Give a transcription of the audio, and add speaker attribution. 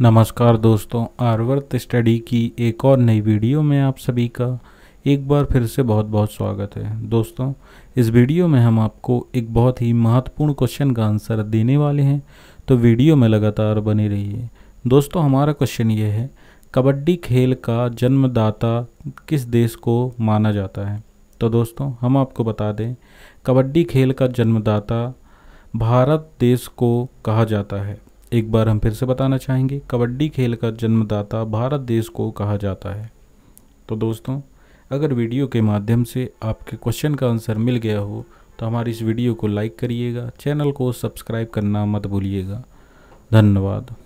Speaker 1: नमस्कार दोस्तों आर्वर्त स्टडी की एक और नई वीडियो में आप सभी का एक बार फिर से बहुत बहुत स्वागत है दोस्तों इस वीडियो में हम आपको एक बहुत ही महत्वपूर्ण क्वेश्चन का आंसर देने वाले हैं तो वीडियो में लगातार बने रहिए दोस्तों हमारा क्वेश्चन ये है कबड्डी खेल का जन्मदाता किस देश को माना जाता है तो दोस्तों हम आपको बता दें कबड्डी खेल का जन्मदाता भारत देश को कहा जाता है एक बार हम फिर से बताना चाहेंगे कबड्डी खेल का जन्मदाता भारत देश को कहा जाता है तो दोस्तों अगर वीडियो के माध्यम से आपके क्वेश्चन का आंसर मिल गया हो तो हमारी इस वीडियो को लाइक करिएगा चैनल को सब्सक्राइब करना मत भूलिएगा
Speaker 2: धन्यवाद